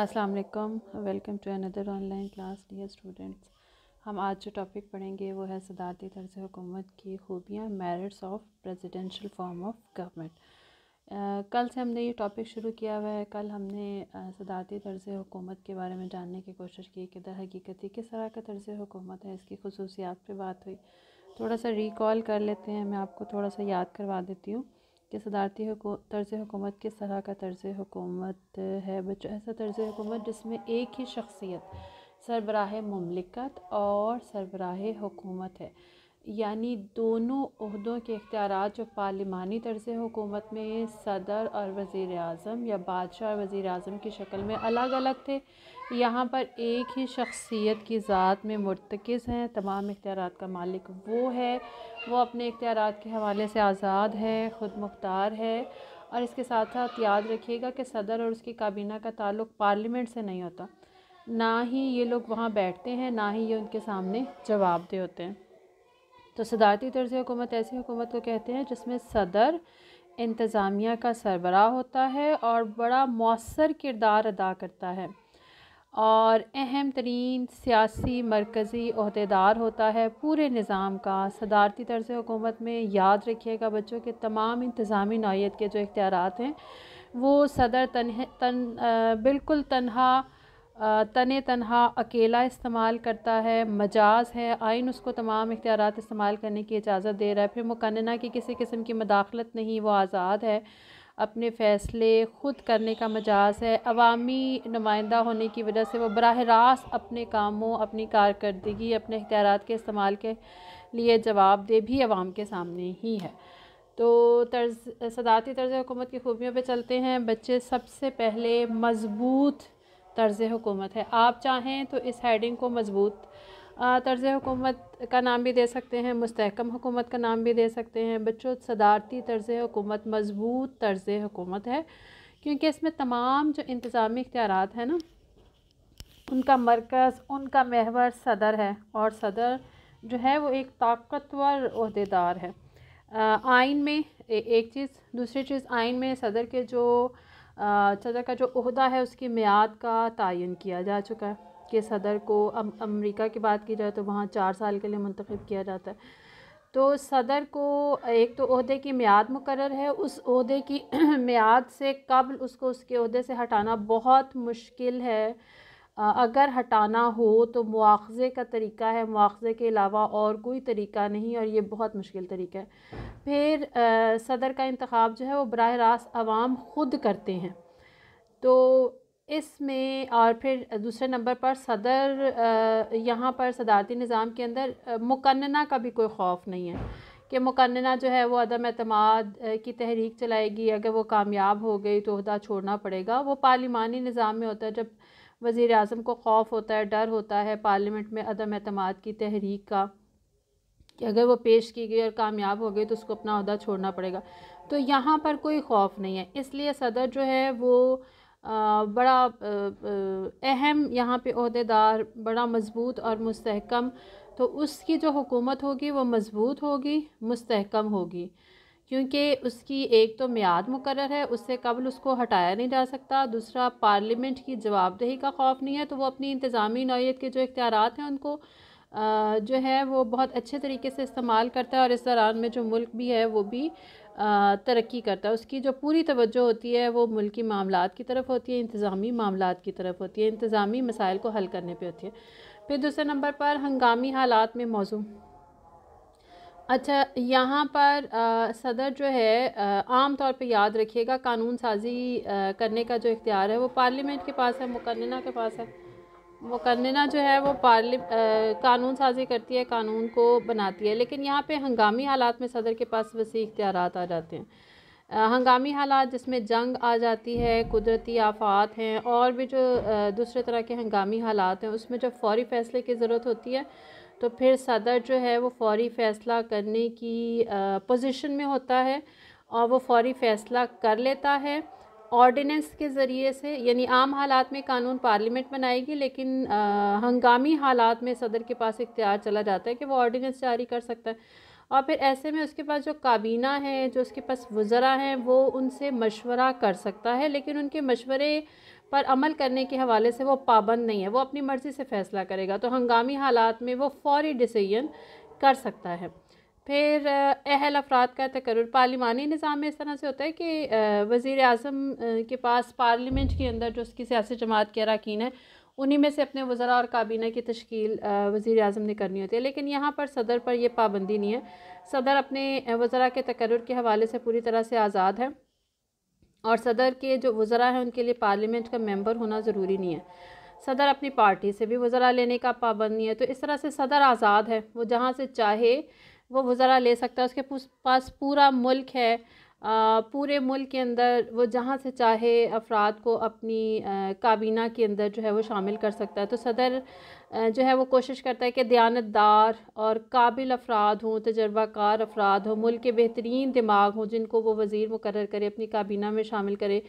अस्सलाम वालेकुम welcome to another online class dear students हम आज जो टॉपिक पढ़ेंगे वो है सदारती तर्ज हुकूमत की खूबियाँ merits of presidential form of government कल से हमने ये टॉपिक शुरू किया हुआ है कल हमने सदारती तर्ज हुकूमत के बारे में जानने की कोशिश की कि दर हकीकती किस तरह का तर्ज हुकूमत है इसकी खसूसियात पर बात हुई थोड़ा सा रिकॉल कर लेते हैं मैं आपको थोड़ा सा याद करवा देती हूँ कि सदारती तर्ज़ हुकूमत किस तरह का तर्ज़ हुकूमत है बच्चों ऐसा तर्ज़ हुकूमत जिसमें एक ही शख्सियत सरबराह ममलिकत और सरबराह हुकूमत है यानी दोनों अहदों के इख्तियार जो पार्लिमानी तर्ज हुकूमत में सदर और वज़ी अजम या बादशाह और वज़ी अजम की शक्ल में अलग अलग थे यहाँ पर एक ही शख्सियत की ज़ात में मरतकज़ हैं तमाम इख्तियार का मालिक वो है वो अपने इख्तियार के हवाले से आज़ाद है ख़ुद मुख्तार है और इसके साथ साथ याद रखिएगा कि सदर और उसकी काबीना का ताल्लुक पार्लियामेंट से नहीं होता ना ही ये लोग वहाँ बैठते हैं ना ही ये उनके सामने जवाबदेह होते हैं तो सदारती तर्ज हुकूमत ऐसी हुकूमत को कहते हैं जिसमें सदर इंतज़ामिया का सरबराह होता है और बड़ा मौसर किरदार अदा करता है और अहम तरीन सियासी मरकज़ी अहदेदार होता है पूरे निज़ाम का सदारती तर्ज हुकूमत में याद रखिएगा बच्चों के तमाम इंतज़ामी नौीय के जो इख्तियार हैं वो सदर तन तन बिल्कुल तनहा तन तनहा अकेला इस्तेमाल करता है मजाज है आइन उसको तमाम इख्तियार इस्तेमाल करने की इजाज़त दे रहा है फिर मुकन्ना की किसी किस्म की मदाखलत नहीं वो आज़ाद है अपने फ़ैसले ख़ुद करने का मजाज है अवामी नुमाइंदा होने की वजह से वह बरह रास्त अपने कामों अपनी कारकर्दगी अपने इख्तियार के इस्तेमाल के लिए जवाब दे भी आवाम के सामने ही है तो तर्ज सदारती तर्ज हुकूमत की खूबियों पर चलते हैं बच्चे सबसे पहले मज़बूत तर्ज़ हुकूमत है आप चाहें तो इस हेडिंग को मज़बूत तर्ज़ हुकूमत का नाम भी दे सकते हैं मुस्तकम हुकूमत का नाम भी दे सकते हैं बच्चों सदारती तर्ज़ हुकूमत मज़बूत तर्ज़ हुकूमत है क्योंकि इसमें तमाम जो इंतज़ामी इख्तियार हैं ना उनका मरकज़ उनका महवर सदर है और सदर जो है वो एक ताकतवर अहदेदार है आइन में ए, एक चीज़ दूसरी चीज़ आइन में सदर के जो सदर का जो अहदा है उसकी मियाद का तयन किया जा चुका है कि सदर को अब अमरीका की बात की जाए तो वहाँ चार साल के लिए मंतखब किया जाता है तो सदर को एक तो अहदे की मियाद मुकर है उस अहदे की मियाद से कबल उसको उसके अहदे से हटाना बहुत मुश्किल है अगर हटाना हो तो मुआवजे का तरीका है मुआवजे के अलावा और कोई तरीका नहीं और ये बहुत मुश्किल तरीका है फिर आ, सदर का इंतखब जो है वो बरह रास्त आवाम ख़ुद करते हैं तो इसमें और फिर दूसरे नंबर पर सदर यहाँ पर सदारती निज़ाम के अंदर मुकन्ना का भी कोई खौफ नहीं है कि मुकन्ना जो है वो अदम अतमाद की तहरीक चलाएगी अगर वो कामयाब हो गई तो अहदा छोड़ना पड़ेगा वो पार्लिमानी निज़ाम में होता है जब वज़ी अजम को खौफ होता है डर होता है पार्लियामेंट में अदम अतमाद की तहरीक का कि अगर वो पेश की गई और कामयाब हो गई तो उसको अपना अहदा छोड़ना पड़ेगा तो यहाँ पर कोई खौफ नहीं है इसलिए सदर जो है वो आ, बड़ा अहम यहाँ पे अहदेदार बड़ा मजबूत और मस्तकम तो उसकी जो हुकूमत होगी वो मजबूत होगी मस्तकम होगी क्योंकि उसकी एक तो मियाद मुकर है उससे कबल उसको हटाया नहीं जा सकता दूसरा पार्लियामेंट की जवाबदेही का खौफ नहीं है तो वो अपनी इंतज़ामी नौीयत के जो इख्तियार हैं उनको आ, जो है वो बहुत अच्छे तरीके से इस्तेमाल करता है और इस दौरान में जो मुल्क भी है वो भी तरक्की करता है उसकी जो पूरी तवज्जो होती है वो मुल्क की मामला की तरफ होती है इंतज़ामी मामला की तरफ होती है इंतज़ामी मसाइल को हल करने पर होती है फिर दूसरे नंबर पर हंगामी हालात में मौजूद अच्छा यहाँ पर आ, सदर जो है आम तौर पे याद रखिएगा कानून साजी आ, करने का जो इख्तियार है वो पार्लियामेंट के पास है मुकन्ना के पास है मुकन्ना जो है वो पार्ली कानून साजी करती है कानून को बनाती है लेकिन यहाँ पे हंगामी हालात में सदर के पास वसी इख्तियार आ जाते हैं हंगामी हालात जिसमें जंग आ जाती है कुदरती आफात हैं और भी जो दूसरे तरह के हंगामी हालात हैं उसमें जब फौरी फ़ैसले की ज़रूरत होती है तो फिर सदर जो है वो फौरी फ़ैसला करने की पोजीशन में होता है और वो फौरी फ़ैसला कर लेता है ऑर्डिनेंस के ज़रिए से यानी आम हालात में कानून पार्लियामेंट बनाएगी लेकिन आ, हंगामी हालात में सदर के पास इख्तियार चला जाता है कि वो ऑर्डिनेंस जारी कर सकता है और फिर ऐसे में उसके पास जो काबीना है जो उसके पास वज़रा हैं वो उनसे मशवरा कर सकता है लेकिन उनके मशवरे पर अमल करने के हवाले से वो पाबंद नहीं है वो अपनी मर्ज़ी से फ़ैसला करेगा तो हंगामी हालात में वो फौरी डिसीजन कर सकता है फिर अहल अफराद का तकर पार्लिमानी निज़ाम में इस तरह से होता है कि वज़ी अजम के पास पार्लियामेंट के अंदर जो उसकी सियासी जमात के अरकान है उन्हीं में से अपने वज़रा और काबीना की तश्कील वज़ी अजम ने करनी होती है लेकिन यहाँ पर सदर पर यह पाबंदी नहीं है सदर अपने वज़रा के तकर के हवाले से पूरी तरह से आज़ाद है और सदर के जो वज़रा हैं उनके लिए पार्लियामेंट का मेंबर होना ज़रूरी नहीं है सदर अपनी पार्टी से भी वज़रा लेने का पाबंद नहीं है तो इस तरह से सदर आज़ाद है वो जहाँ से चाहे वो वज़रा ले सकता है उसके पास पूरा मुल्क है पूरे मुल्क के अंदर वो जहाँ से चाहे अफराद को अपनी काबीना के अंदर जो है वो शामिल कर सकता है तो सदर जो है वो कोशिश करता है कि दयानतदार और काबिल अफराद हों तजर्बाकार अफराद हों मुल्क के बेहतरीन दिमाग हों जिनको वो वज़ी मुकर करे अपनी काबीना में शामिल करे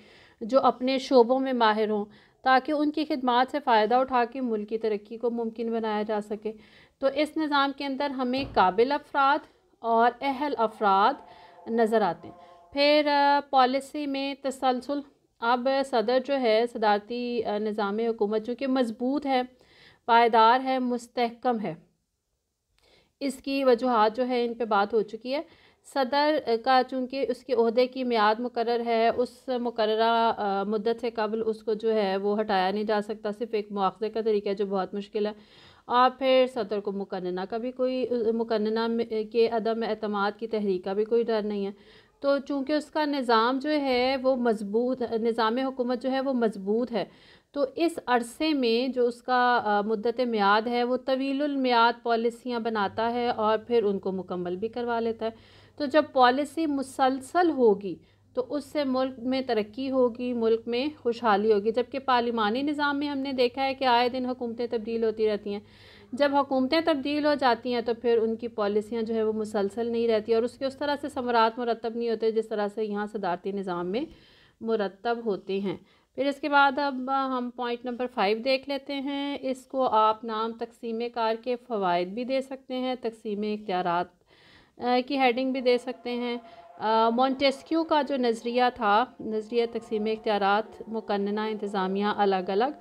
जो अपने शोबों में माहिर हों ताकि उनकी खदमात से फ़ायदा उठा के मुल्क की तरक्की को मुमकिन बनाया जा सके तो इस निज़ाम के अंदर हमें काबिल अफराद और अहल अफराद नज़र आते हैं फिर पॉलिसी में तसलसल अब सदर जो है सदारती निज़ाम हुकूमत चूँकि मज़बूत है पायदार है मुस्तकम है इसकी वजूहत जो है इन पर बात हो चुकी है सदर का चूँकि उसके अहदे की मियाद मुकर है उस मुकर मदत से कबल उसको जो है वो हटाया नहीं जा सकता सिर्फ एक मुआवजे का तरीका है जो बहुत मुश्किल है और फिर सदर को मुकन्ना का भी कोई मुकन्ना के अदम अतमाद की तहरीक का भी कोई डर नहीं है तो चूँकि उसका निज़ाम जो है वो मज़बूत निज़ाम हुकूमत जो है वो मज़बूत है तो इस अरसे में जो उसका मदत मियाद है वो तवीलमियाद पॉलिसियाँ बनाता है और फिर उनको मुकम्मल भी करवा लेता है तो जब पॉलिसी मुसलसल होगी तो उससे मुल्क में तरक्की होगी मुल्क में खुशहाली होगी जबकि पार्लिमानी निज़ाम में हमने देखा है कि आए दिन हुकूमतें तब्दील होती रहती हैं जब हुकूमतें तब्दील हो जाती हैं तो फिर उनकी पॉलिसियाँ जो है वो मुसलसल नहीं रहती और उसके उस तरह से समरात मुरतब नहीं होते जिस तरह से यहाँ सदारती निज़ाम में मुरतब होते हैं फिर इसके बाद अब हम पॉइंट नंबर फाइव देख लेते हैं इसको आप नाम तकसीम कार के फ़वाद भी दे सकते हैं तकसीम इख्तियार की हेडिंग भी दे सकते हैं मोन्टेस्क्यू का जो नज़रिया था नज़रिया तकसीम इख्तियार मुकन्ना इंतज़ामिया अलग अलग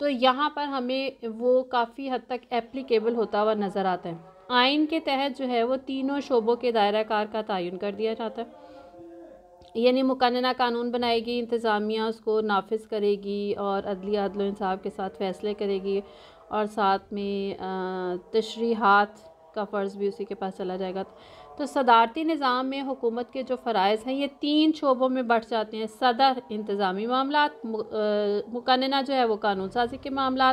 तो यहाँ पर हमें वो काफ़ी हद तक एप्लीकेबल होता हुआ नज़र आता है आइन के तहत जो है वो तीनों शोबों के दायरा कार का तयन कर दिया जाता है यानी मुकन्ना कानून बनाएगी इंतज़ामिया उसको नाफज करेगी और अदली अदल इंसाफ के साथ फ़ैसले करेगी और साथ में तशरीहत का फ़र्ज़ भी उसी के पास चला जाएगा तो सदारती निज़ाम में हुकूमत के जो फ़रज़ हैं ये तीन शोबों में बढ़ जाते हैं सदर इंतज़ामी मामला मुकन्ना जो है वो कानून साजी के मामला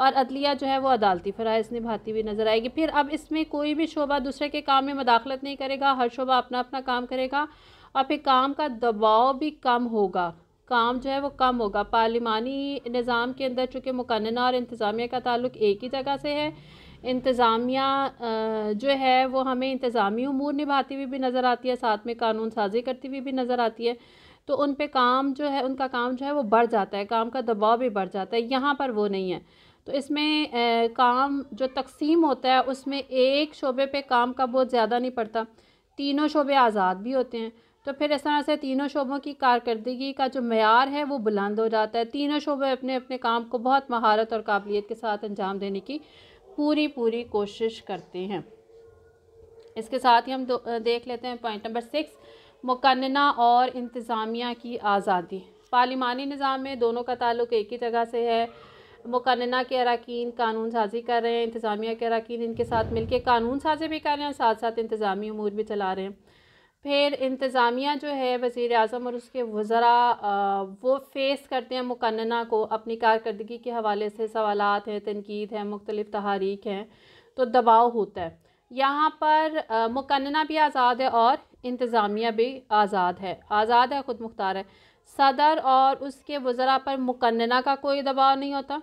और अदलिया जो है वो अदालती फ़रज़ निभाती हुई नज़र आएगी फिर अब इसमें कोई भी शोबा दूसरे के काम में मदाखलत नहीं करेगा हर शोबा अपना अपना काम करेगा और फिर काम का दबाव भी कम होगा काम जो है वो कम होगा पार्लिमानी निज़ाम के अंदर चूँकि मुकन्ना और इंतज़ामिया का ताल्लुक एक ही जगह से है इंतज़ामिया जो है वो हमें इंतज़ामी अमूर निभाती हुई भी नज़र आती है साथ में कानून साजी करती हुई भी नज़र आती है तो उन पे काम जो है उनका काम जो है वो बढ़ जाता है काम का दबाव भी बढ़ जाता है यहाँ पर वो नहीं है तो इसमें काम जो तकसीम होता है उसमें एक शोबे पे काम का बहुत ज़्यादा नहीं पड़ता तीनों शोबे आज़ाद भी होते हैं तो फिर इस तरह से तीनों शोबों की कारकर्दगी का जो मैार है वो बुलंद हो जाता है तीनों शोबे अपने अपने काम को बहुत महारत और काबिलियत के साथ अंजाम देने की पूरी पूरी कोशिश करते हैं इसके साथ ही हम देख लेते हैं पॉइंट नंबर सिक्स मुकन्ना और इंतज़ामिया की आज़ादी पार्लिमानी निज़ाम में दोनों का ताल्लुक एक ही जगह से है मुकन्ना के अरकान कानून साजी कर रहे हैं इंतज़ामिया के अरकान इनके साथ मिलकर कानून साजी भी कर रहे हैं साथ साथ इंतज़ामी अमूर भी चला रहे हैं फिर इंतज़ामिया जो है वज़ी अजम और उसके वज़रा वो फेस करते हैं मुकन्ना को अपनी कारकर्दगी के हवाले से सवाल हैं तनकीद हैं मुख्तलिफ़ तहारीक हैं तो दबाव होता है यहाँ पर मुकन्ना भी आज़ाद है और इंतज़ामिया भी आज़ाद है आज़ाद है ख़ुद मुख्तार है सदर और उसके वज़रा पर मुकन्ना का कोई दबाव नहीं होता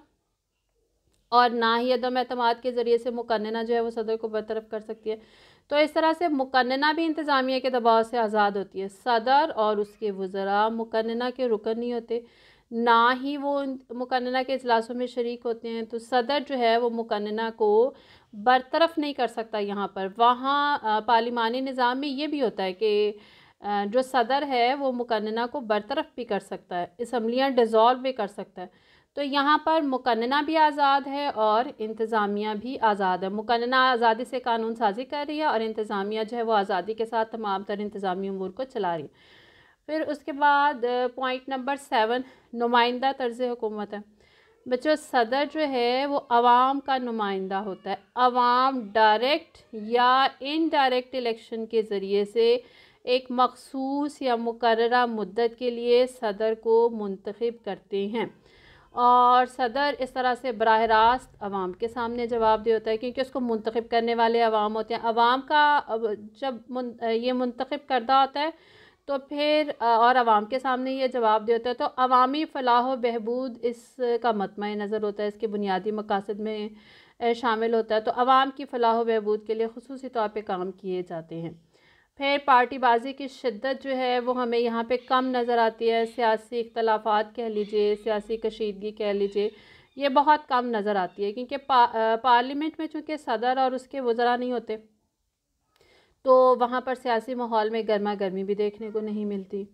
और ना ही अदम अतमाद के ज़रिए से मुकन्ना जो है वो सदर को बरतरफ कर सकती है तो इस तरह से मुकन्ना भी इंतज़ामिया के दबाव से आज़ाद होती है सदर और उसके वज़रा मुकन्ना के रुकन नहीं होते ना ही वो मुकन्ना के अजलासों में शरीक होते हैं तो सदर जो है वो मुकन्ना को बरतरफ नहीं कर सकता यहाँ पर वहाँ पार्लिमानी निज़ाम में ये भी होता है कि जो सदर है वो मुकन्ना को बरतरफ भी कर सकता है इसम्बलियाँ डिज़ोल्व भी कर सकता है तो यहाँ पर मुकन्ना भी आज़ाद है और इंतज़ामिया भी आज़ाद है मुकन्ना आज़ादी से कानून साजी कर रही है और इंतज़ामिया जो है वो आज़ादी के साथ तमाम तर इंतज़ामी अमूर को चला रही है फिर उसके बाद पॉइंट नंबर सेवन नुमाइंदा तर्ज हुकूमत है बच्चों सदर जो है वो आवाम का नुमाइंदा होता है आवाम डायरेक्ट या इनडायरेक्ट इलेक्शन के ज़रिए से एक मखसूस या मुकर मुद्दत के लिए सदर को मुंतखब करते हैं और सदर इस तरह से बरह रास्त आवाम के सामने जवाब दे होता है क्योंकि उसको मुंतखब करने वाले अवाम होते हैं अवाम का जब मुन, ये मुंतखब करदा होता है तो फिर और आवाम के सामने ये जवाब दे होता है तो अवामी फलाह व बहबूद इसका मतम नज़र होता है इसके बुनियादी मकासद में शामिल होता है तो आवाम की फलाह व बहबूद के लिए खसूसी तौर पर काम किए जाते हैं फिर पार्टीबाजी की शिद्दत जो है वो हमें यहाँ पे कम नज़र आती है सियासी इख्तलाफात कह लीजिए सियासी कशीदगी कह लीजिए ये बहुत कम नज़र आती है क्योंकि पा, पार्लियामेंट में चूँकि सदर और उसके वज़रा नहीं होते तो वहाँ पर सियासी माहौल में गर्मा गर्मी भी देखने को नहीं मिलती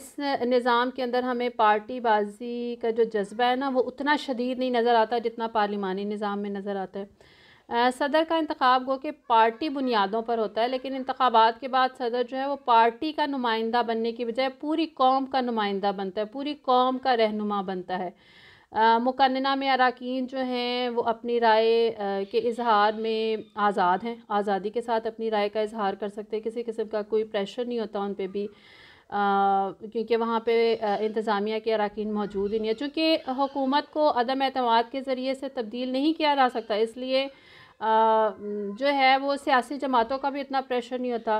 इस निज़ाम के अंदर हमें पार्टीबाजी का जो जज्बा है ना वो उतना शदीद नहीं नज़र आता जितना पार्लिमानी निज़ाम में नज़र आता है सदर का इंतखब गो कि पार्टी बुनियादों पर होता है लेकिन इंतबात के बाद सदर जो है वो पार्टी का नुमाइंदा बनने की बजाय पूरी कौम का नुमाइंदा बनता है पूरी कौम का रहनुमा बनता है मुकन्ना में अरकान जो हैं वो अपनी राय के इजहार में आज़ाद हैं आज़ादी के साथ अपनी राय का इजहार कर सकते हैं किसी किस्म का कोई प्रेशर नहीं होता उन पर भी क्योंकि वहाँ पर इंतज़ामिया के अरकान मौजूद ही नहीं है चूँकि हुकूमत को अदम अतमाद के ज़रिए से तब्दील नहीं किया जा सकता इसलिए जो है वो सियासी जमातों का भी इतना प्रेशर नहीं होता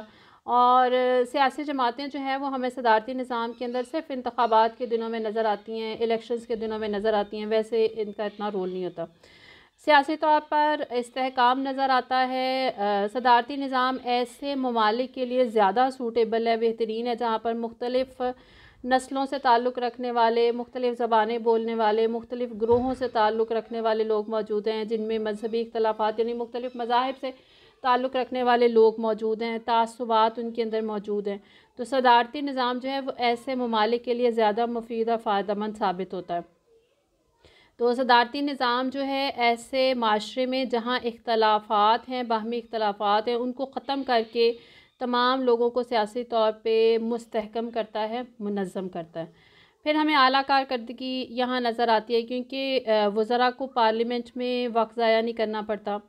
और सियासी जमातें जो हैं वो हमें सदारती निज़ाम के अंदर सिर्फ इंतबात के दिनों में नज़र आती हैं इलेक्शंस के दिनों में नज़र आती हैं वैसे इनका इतना रोल नहीं होता सियासी तौर पर इसकाम नज़र आता है सदारती निज़ाम ऐसे ममालिक के लिए ज़्यादा सूटेबल है बेहतरीन है जहाँ पर मुख्तलफ़ नस्लों से ताल्लुक़ रखने वाले मुख्तलिफ़ ज़बानें बोलने वाले मुख्तलिफ़ ग्रोहों से ताल्लुक़ रखने वाले लोग मौजूद हैं जिनमें मजहबी इख्तलाफात यानी मुख्तलिफ़ मज़ाहब से ताल्लुक़ रखने वाले लोग मौजूद हैं तसुबात उनके अंदर मौजूद हैं तो सदारती निज़ाम जो है वो ऐसे ममालिक के लिए ज़्यादा मुफीद और मंद साबित होता है तो सदारती निज़ाम जो है ऐसे माशरे में जहाँ इख्तलाफात हैं बाहमी इख्तलाफात हैं उनको ख़त्म करके तमाम लोगों को सियासी तौर पर मुस्तकम करता है मनज़म करता है फिर हमें आला कारकर्दगी यहाँ नज़र आती है क्योंकि वज़रा को पार्लियामेंट में वक्त ज़ाया नहीं करना पड़ता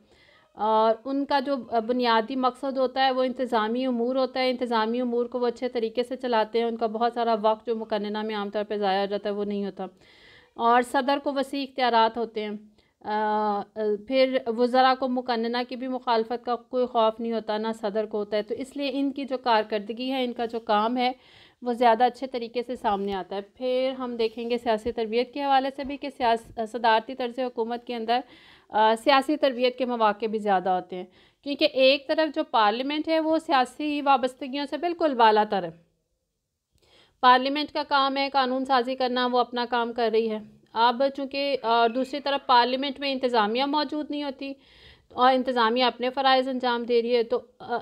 और उनका जो बुनियादी मकसद होता है वो इंतज़ामी अमूर होता है इंतज़ामी अमूर को वो अच्छे तरीके से चलाते हैं उनका बहुत सारा वक्त जो मुकन्ना में आमतौर पर ज़ाया हो जाता है वो नहीं होता और सदर को वसी इख्तियार होते हैं आ, फिर वज़रा को मुकन्ना की भी मुखालफत का कोई खौफ नहीं होता ना सदर को होता है तो इसलिए इनकी जो कारकर्दगी है इनका जो काम है वो ज़्यादा अच्छे तरीके से सामने आता है फिर हम देखेंगे सियासी तरबियत के हवाले से भी कि सदारती तर्ज हुकूमत के अंदर सियासी तरबियत के मौाक़े भी ज़्यादा होते हैं क्योंकि एक तरफ जो पार्लियामेंट है वो सियासी वाबस्तगियों से बिल्कुल बाला तरफ पार्लियामेंट का काम है कानून साजी करना वो अपना काम कर रही है अब चूँकि और दूसरी तरफ पार्लियामेंट में इंतज़ामिया मौजूद नहीं होती और इंतज़ामिया अपने फ़रज़ अंजाम दे रही है तो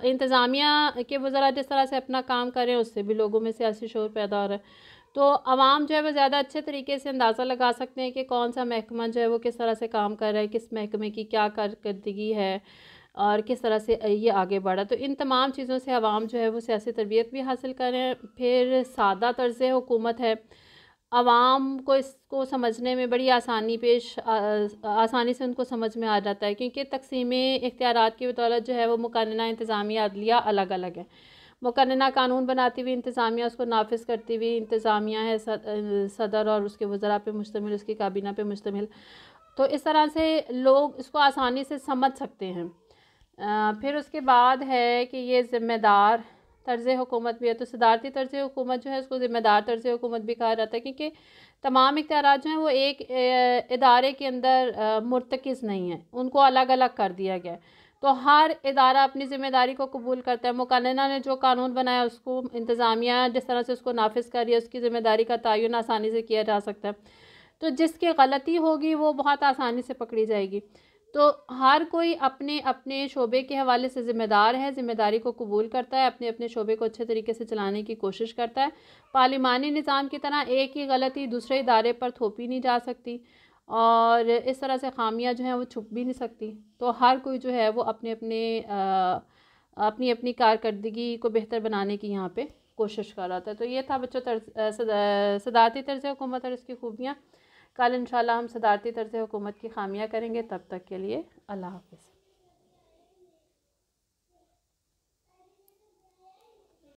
इंतज़ामिया के वज़रा जिस तरह से अपना काम कर रहे हैं उससे भी लोगों में सियासी शोर पैदा हो रहा है तो आवाम जो है वो ज़्यादा अच्छे तरीके से अंदाज़ा लगा सकते हैं कि कौन सा महकमा जो है वो किस तरह से काम कर रहा है किस महकमे की क्या कारदगी है और किस तरह से ये आगे बढ़ा तो इन तमाम चीज़ों से आवाम जो है वो सियासी तरबियत भी हासिल करें फिर सादा तर्ज हुकूमत है आवाम को इसको समझने में बड़ी आसानी पेश आ, आसानी से उनको समझ में आ जाता है क्योंकि तकसीम इख्तियार की बदौलत जो है वो मुकन्ना इंतज़ामिया अदलिया अलग अलग है मुकन्ना कानून बनाती हुई इंतज़ामिया उसको नाफिज करती हुई इंतज़ामिया है सदर और उसके वज़रा पे मुश्तमिल उसकी काबीना पे मुश्तमिल तो इस तरह से लोग इसको आसानी से समझ सकते हैं आ, फिर उसके बाद है कि ये ज़िम्मेदार तर्ज़ हुकूमत भी है तो सदारती तर्ज़ हुकूमत जो है उसको ज़िम्मेदार तर्ज़ हुकूमत भी कहा जाता है क्योंकि तमाम इख्तियार जो हैं वो एक इदारे के अंदर मुरतकज़ नहीं है उनको अलग अलग कर दिया गया है तो हर इदारा अपनी ज़िम्मेदारी को कबूल करता है मुकन्ना ने जो कानून बनाया उसको इंतज़ामिया जिस तरह से उसको नाफिज कर रही है उसकी ज़िम्मेदारी का तयन आसानी से किया जा सकता है तो जिसकी गलती होगी वो बहुत आसानी से पकड़ी जाएगी तो हर कोई अपने अपने शोबे के हवाले से ज़िम्मेदार है ज़िम्मेदारी को कबूल करता है अपने अपने शोबे को अच्छे तरीके से चलाने की कोशिश करता है पार्लिमानी निज़ाम की तरह एक ही गलती दूसरे इदारे पर थोपी नहीं जा सकती और इस तरह से खामियां जो हैं वो छुप भी नहीं सकती तो हर कोई जो है वो अपने अपने आ, अपनी अपनी कारकर्दगी को बेहतर बनाने की यहाँ पर कोशिश कर रहा था तो ये था बच्चों तर्ज सदारती तर्ज हुकूमत और इसकी खूबियाँ कल इन हम सदारती तर्ज हुकूमत की खामियाँ करेंगे तब तक के लिए अल्लाह हाफिज़